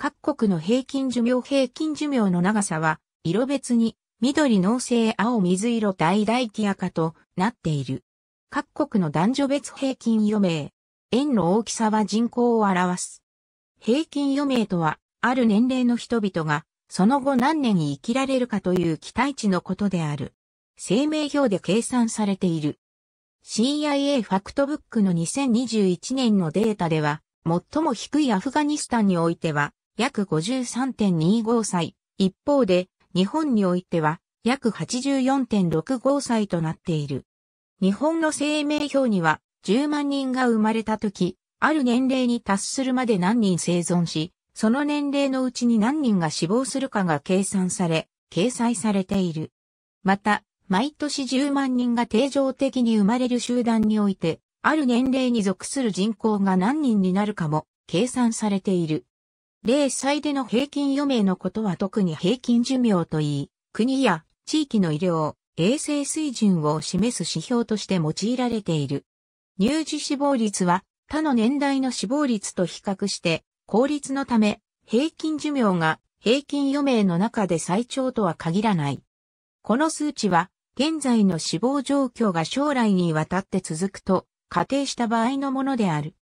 各国の平均寿命平均寿命の長さは、色別に、緑脳性青水色大大気赤となっている。各国の男女別平均余命。円の大きさは人口を表す。平均余命とは、ある年齢の人々が、その後何年生きられるかという期待値のことである。生命表で計算されている。CIA ファクトブックの2021年のデータでは、最も低いアフガニスタンにおいては、約53.25歳。一方で、日本においては、約84.65歳となっている。日本の生命表には、10万人が生まれた時、ある年齢に達するまで何人生存し、その年齢のうちに何人が死亡するかが計算され、掲載されている。また、毎年10万人が定常的に生まれる集団において、ある年齢に属する人口が何人になるかも計算されている。0歳での平均余命のことは特に平均寿命といい、国や地域の医療、衛生水準を示す指標として用いられている。乳児死亡率は他の年代の死亡率と比較して効率のため平均寿命が平均余命の中で最長とは限らない。この数値は現在の死亡状況が将来にわたって続くと仮定した場合のものである。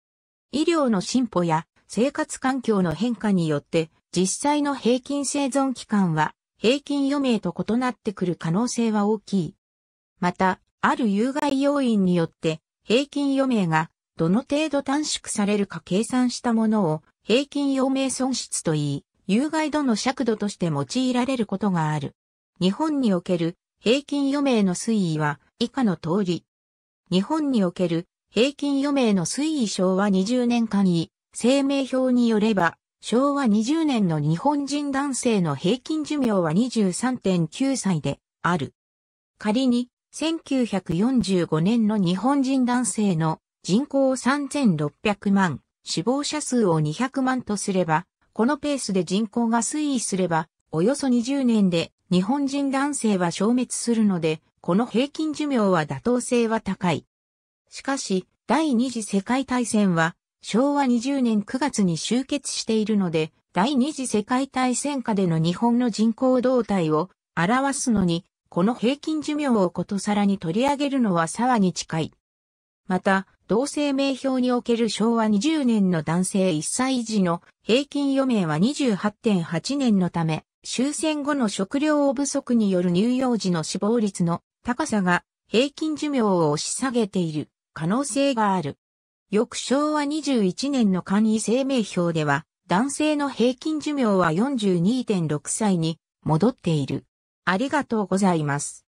医療の進歩や生活環境の変化によって、実際の平均生存期間は平均余命と異なってくる可能性は大きい。また、ある有害要因によって平均余命がどの程度短縮されるか計算したものを平均余命損失といい、有害度の尺度として用いられることがある。日本における平均余命の推移は以下の通り。日本における平均余命の推移症は20年間以声明表によれば、昭和20年の日本人男性の平均寿命は23.9歳である。仮に、1945年の日本人男性の人口3600万、死亡者数を200万とすれば、このペースで人口が推移すれば、およそ20年で日本人男性は消滅するので、この平均寿命は妥当性は高い。しかし、第二次世界大戦は昭和20年9月に集結しているので、第二次世界大戦下での日本の人口動態を表すのに、この平均寿命をことさらに取り上げるのは騒に近い。また、同姓名表における昭和20年の男性1歳児の平均余命は28.8年のため、終戦後の食料不足による乳幼児の死亡率の高さが平均寿命を押し下げている可能性がある。翌昭和21年の簡易生命表では、男性の平均寿命は42.6歳に戻っている。ありがとうございます。